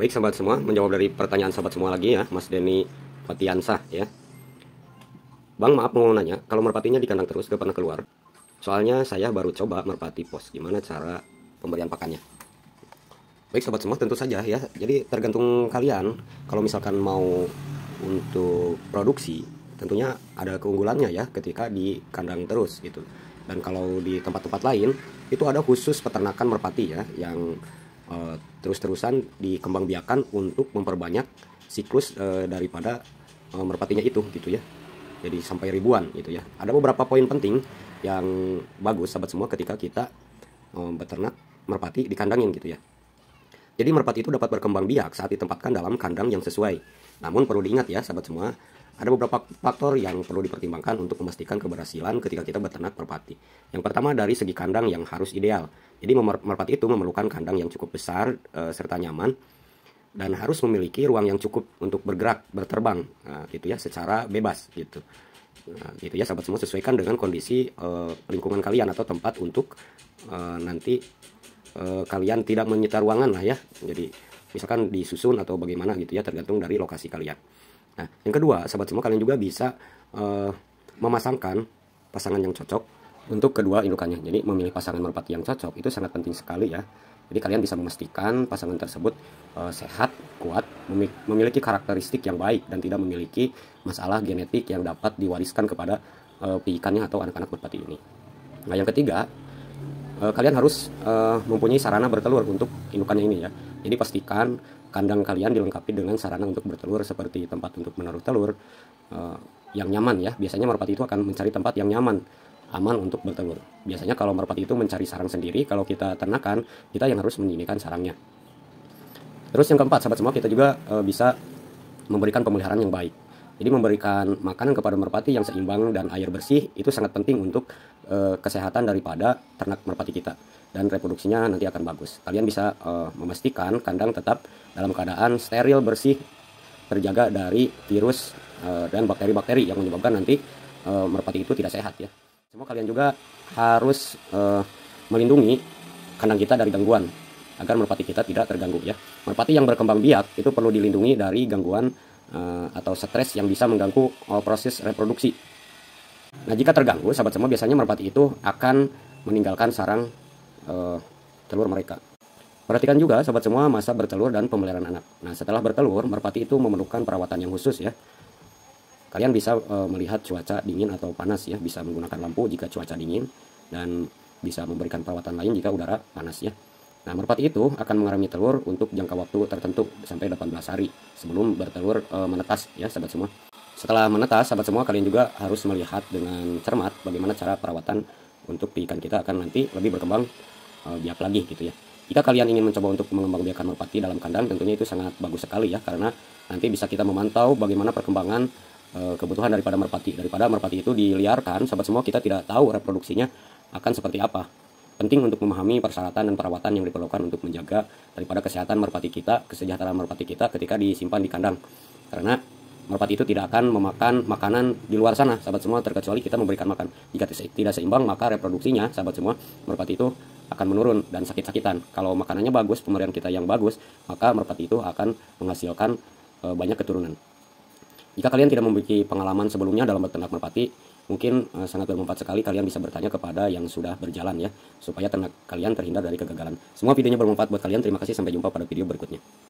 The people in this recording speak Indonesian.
Baik sahabat semua, menjawab dari pertanyaan sahabat semua lagi ya, Mas Denny patiansah ya. Bang maaf mau nanya, kalau merpatinya di kandang terus gak pernah keluar. Soalnya saya baru coba merpati pos, gimana cara pemberian pakannya? Baik sahabat semua, tentu saja ya. Jadi tergantung kalian, kalau misalkan mau untuk produksi, tentunya ada keunggulannya ya ketika di kandang terus gitu. Dan kalau di tempat-tempat lain, itu ada khusus peternakan merpati ya, yang uh, terus-terusan dikembangbiakan untuk memperbanyak siklus uh, daripada uh, merpatinya itu gitu ya. Jadi sampai ribuan gitu ya. Ada beberapa poin penting yang bagus sahabat semua ketika kita um, beternak merpati di kandangin gitu ya. Jadi merpati itu dapat berkembang biak saat ditempatkan dalam kandang yang sesuai. Namun perlu diingat ya sahabat semua, ada beberapa faktor yang perlu dipertimbangkan untuk memastikan keberhasilan ketika kita beternak merpati. Yang pertama dari segi kandang yang harus ideal. Jadi merpati itu memerlukan kandang yang cukup besar e, serta nyaman dan harus memiliki ruang yang cukup untuk bergerak, berterbang, nah, gitu ya, secara bebas gitu. Nah, gitu ya sahabat semua sesuaikan dengan kondisi e, lingkungan kalian atau tempat untuk e, nanti e, kalian tidak menyita ruangan lah ya. Jadi misalkan disusun atau bagaimana gitu ya tergantung dari lokasi kalian. Nah, yang kedua, sahabat semua kalian juga bisa uh, memasangkan pasangan yang cocok untuk kedua indukannya. Jadi memilih pasangan merpati yang cocok itu sangat penting sekali ya. Jadi kalian bisa memastikan pasangan tersebut uh, sehat, kuat, memiliki karakteristik yang baik dan tidak memiliki masalah genetik yang dapat diwariskan kepada uh, eh, piikannya atau anak-anak merpati ini. Nah, yang ketiga, uh, kalian harus uh, mempunyai sarana bertelur untuk indukannya ini ya. Jadi pastikan kandang kalian dilengkapi dengan sarana untuk bertelur seperti tempat untuk menaruh telur uh, yang nyaman ya. Biasanya merpati itu akan mencari tempat yang nyaman, aman untuk bertelur. Biasanya kalau merpati itu mencari sarang sendiri, kalau kita ternakan, kita yang harus menyediakan sarangnya. Terus yang keempat, sahabat semua, kita juga uh, bisa memberikan pemeliharaan yang baik. Jadi memberikan makanan kepada merpati yang seimbang dan air bersih itu sangat penting untuk e, kesehatan daripada ternak merpati kita dan reproduksinya nanti akan bagus. Kalian bisa e, memastikan kandang tetap dalam keadaan steril, bersih, terjaga dari virus e, dan bakteri-bakteri yang menyebabkan nanti e, merpati itu tidak sehat ya. Semua kalian juga harus e, melindungi kandang kita dari gangguan agar merpati kita tidak terganggu ya. Merpati yang berkembang biak itu perlu dilindungi dari gangguan Eh, atau stres yang bisa mengganggu eh, proses reproduksi. Nah, jika terganggu, sahabat semua biasanya merpati itu akan meninggalkan sarang eh, telur mereka. Perhatikan juga sahabat semua masa bertelur dan pemeliharaan anak. Nah, setelah bertelur, merpati itu memerlukan perawatan yang khusus ya. Kalian bisa e, melihat cuaca dingin atau panas ya, bisa menggunakan lampu jika cuaca dingin dan bisa memberikan perawatan lain jika udara panas ya. Nah, merpati itu akan mengarungi telur untuk jangka waktu tertentu sampai 18 hari sebelum bertelur e, menetas ya, sahabat semua. Setelah menetas, sahabat semua kalian juga harus melihat dengan cermat bagaimana cara perawatan untuk ikan kita akan nanti lebih berkembang e, biak lagi gitu ya. Jika kalian ingin mencoba untuk mengembangbiakkan merpati dalam kandang, tentunya itu sangat bagus sekali ya karena nanti bisa kita memantau bagaimana perkembangan e, kebutuhan daripada merpati. Daripada merpati itu diliarkan, sahabat semua kita tidak tahu reproduksinya akan seperti apa penting untuk memahami persyaratan dan perawatan yang diperlukan untuk menjaga daripada kesehatan merpati kita, kesejahteraan merpati kita ketika disimpan di kandang. Karena merpati itu tidak akan memakan makanan di luar sana, sahabat semua, terkecuali kita memberikan makan. Jika tidak seimbang, maka reproduksinya, sahabat semua, merpati itu akan menurun dan sakit-sakitan. Kalau makanannya bagus, pemberian kita yang bagus, maka merpati itu akan menghasilkan e, banyak keturunan. Jika kalian tidak memiliki pengalaman sebelumnya dalam beternak merpati, mungkin uh, sangat bermanfaat sekali kalian bisa bertanya kepada yang sudah berjalan ya, supaya ternak kalian terhindar dari kegagalan. Semua videonya bermanfaat buat kalian. Terima kasih sampai jumpa pada video berikutnya.